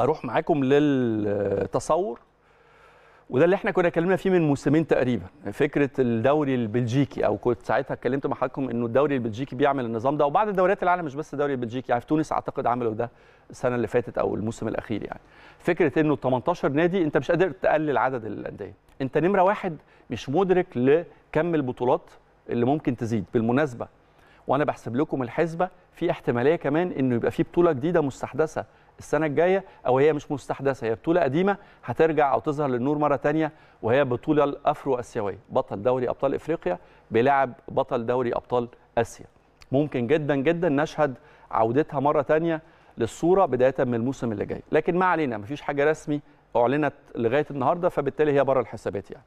اروح معاكم للتصور وده اللي احنا كنا اتكلمنا فيه من موسمين تقريبا فكره الدوري البلجيكي او كنت ساعتها اتكلمت مع حضراتكم انه الدوري البلجيكي بيعمل النظام ده وبعض الدوريات العالم مش بس الدوري البلجيكي يعني في تونس اعتقد عملوا ده السنه اللي فاتت او الموسم الاخير يعني فكره انه 18 نادي انت مش قادر تقلل عدد الانديه انت نمره واحد مش مدرك لكم البطولات اللي ممكن تزيد بالمناسبه وانا بحسب لكم الحسبه في احتماليه كمان انه يبقى في بطوله جديده مستحدثه السنه الجايه او هي مش مستحدثه هي بطوله قديمه هترجع او تظهر للنور مره ثانيه وهي بطوله الافرو اسيويه بطل دوري ابطال افريقيا بيلعب بطل دوري ابطال اسيا ممكن جدا جدا نشهد عودتها مره ثانيه للصوره بدايه من الموسم اللي جاي لكن ما علينا مفيش حاجه رسمي اعلنت لغايه النهارده فبالتالي هي بره الحسابات يعني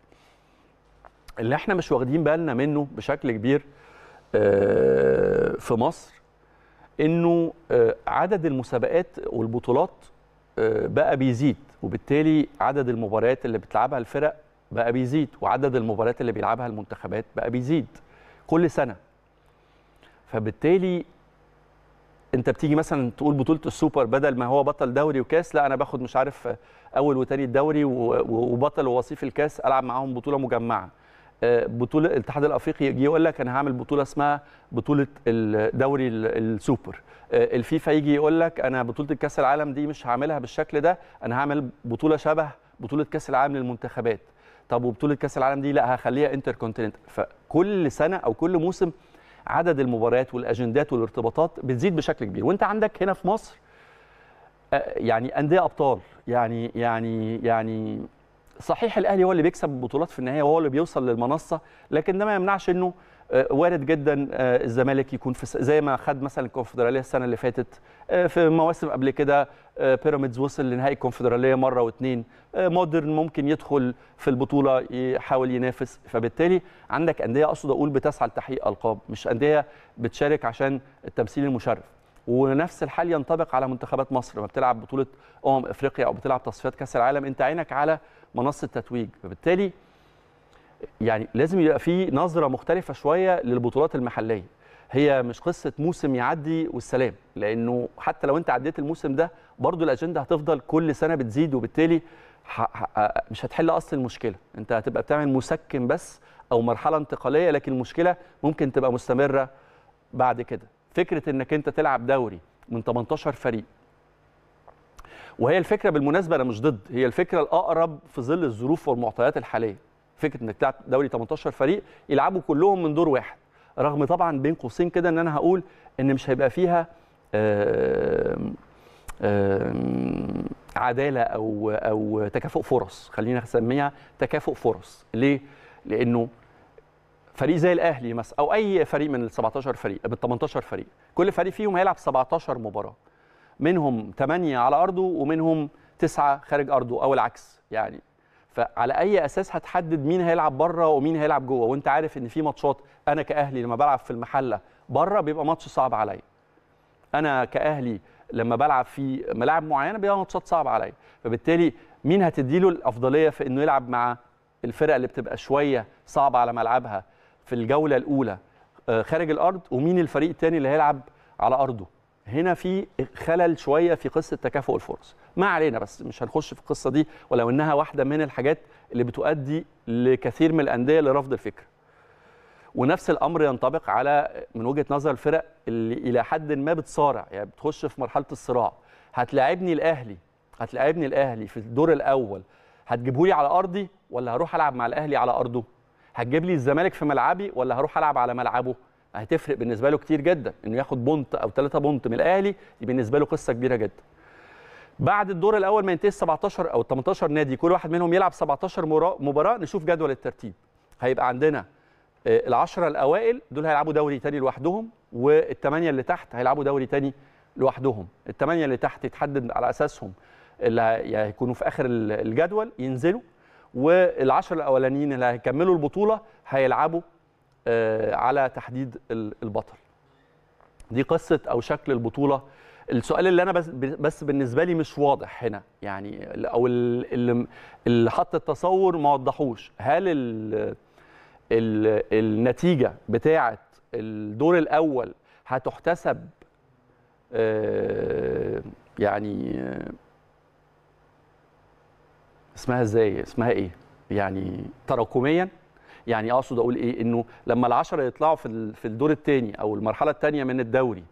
اللي احنا مش واخدين بالنا منه بشكل كبير آه، في مصر انه آه، عدد المسابقات والبطولات آه، بقى بيزيد وبالتالي عدد المباريات اللي بتلعبها الفرق بقى بيزيد وعدد المباريات اللي بيلعبها المنتخبات بقى بيزيد كل سنه فبالتالي انت بتيجي مثلا تقول بطوله السوبر بدل ما هو بطل دوري وكاس لا انا باخد مش عارف اول وتاني الدوري وبطل ووصيف الكاس العب معاهم بطوله مجمعه بطوله الاتحاد الافريقي يجي يقول لك انا هعمل بطوله اسمها بطوله الدوري السوبر آه، الفيفا يجي يقول لك انا بطوله كاس العالم دي مش هعملها بالشكل ده انا هعمل بطوله شبه بطوله كاس العالم للمنتخبات طب وبطوله كاس العالم دي لا هخليها انتر كونتيننت فكل سنه او كل موسم عدد المباريات والاجندات والارتباطات بتزيد بشكل كبير وانت عندك هنا في مصر آه، يعني انديه ابطال يعني يعني يعني صحيح الاهلي هو اللي بيكسب البطولات في النهايه وهو اللي بيوصل للمنصه لكن ده ما يمنعش انه آه، وارد جدا آه، الزمالك يكون في زي ما خد مثلا الكونفدراليه السنه اللي فاتت آه، في مواسم قبل كده بيراميدز وصل لنهائي الكونفدراليه مره واثنين مودرن ممكن يدخل في البطوله يحاول ينافس فبالتالي عندك انديه اقصد اقول بتسعى لتحقيق القاب مش انديه بتشارك عشان التمثيل المشرف ونفس الحال ينطبق على منتخبات مصر لما بتلعب بطوله امم افريقيا او بتلعب تصفيات كاس العالم انت عينك على منصه تتويج فبالتالي يعني لازم يبقى في نظره مختلفه شويه للبطولات المحليه هي مش قصه موسم يعدي والسلام لانه حتى لو انت عديت الموسم ده برضو الاجنده هتفضل كل سنه بتزيد وبالتالي آه، مش هتحل اصل المشكله انت هتبقى بتعمل مسكن بس او مرحله انتقاليه لكن المشكله ممكن تبقى مستمره بعد كده فكره انك انت تلعب دوري من 18 فريق وهي الفكره بالمناسبه انا مش ضد هي الفكره الاقرب في ظل الظروف والمعطيات الحاليه فكره انك تلعب دوري 18 فريق يلعبوا كلهم من دور واحد رغم طبعا بين قوسين كده ان انا هقول ان مش هيبقى فيها عداله او او تكافؤ فرص خلينا نسميها تكافؤ فرص ليه لانه فريق زي الاهلي مثلا او اي فريق من ال 17 فريق بال 18 فريق كل فريق فيهم هيلعب 17 مباراه منهم 8 على أرضه ومنهم 9 خارج أرضه أو العكس يعني فعلى أي أساس هتحدد مين هيلعب بره ومين هيلعب جوه وأنت عارف إن في ماتشات أنا كأهلي لما بلعب في المحلة بره بيبقى ماتش صعب عليا أنا كأهلي لما بلعب في ملاعب معينة بيبقى ماتشات صعبة عليا فبالتالي مين هتديله الأفضلية في إنه يلعب مع الفرق اللي بتبقى شوية صعبة على ملعبها في الجولة الأولى آه، خارج الأرض ومين الفريق الثاني اللي هيلعب على أرضه هنا في خلل شويه في قصه تكافؤ الفرص ما علينا بس مش هنخش في القصه دي ولو انها واحده من الحاجات اللي بتؤدي لكثير من الانديه لرفض الفكره ونفس الامر ينطبق على من وجهه نظر الفرق اللي الى حد ما بتصارع يعني بتخش في مرحله الصراع هتلاعبني الاهلي هتلاعبني الاهلي في الدور الاول هتجيبه لي على ارضي ولا هروح العب مع الاهلي على ارضه هتجيب لي الزمالك في ملعبي ولا هروح العب على ملعبه هتفرق بالنسبه له كتير جدا انه ياخد بونت او ثلاثة بونت من الاهلي دي بالنسبه له قصه كبيره جدا بعد الدور الاول ما ينتهي 17 او 18 نادي كل واحد منهم يلعب 17 مباراه نشوف جدول الترتيب هيبقى عندنا آه، العشرة الاوائل دول هيلعبوا دوري تاني لوحدهم والثمانيه اللي تحت هيلعبوا دوري تاني لوحدهم الثمانيه اللي تحت يتحدد على اساسهم اللي يعني هيكونوا في اخر الجدول ينزلوا والعشر الاولانيين اللي هيكملوا البطوله هيلعبوا آه، على تحديد البطل دي قصه او شكل البطوله السؤال اللي انا بس, بس بالنسبه لي مش واضح هنا يعني او اللي, اللي حط التصور ما وضحوش هل النتيجه بتاعه الدور الاول هتحتسب آه، يعني آه، اسمها ازاي اسمها ايه يعني تراكميا يعني اقصد اقول ايه انه لما العشره يطلعوا في في الدور الثاني او المرحله الثانيه من الدوري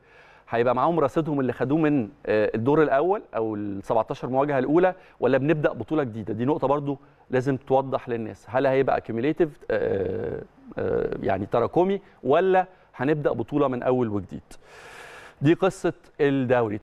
هيبقى معاهم رصيدهم اللي خدوه من آه، الدور الاول او ال 17 مواجهه الاولى ولا بنبدا بطوله جديده دي نقطه برضو لازم توضح للناس هل هيبقى كيميليتيف آه، آه، يعني تراكمي ولا هنبدا بطوله من اول وجديد دي قصه الدوري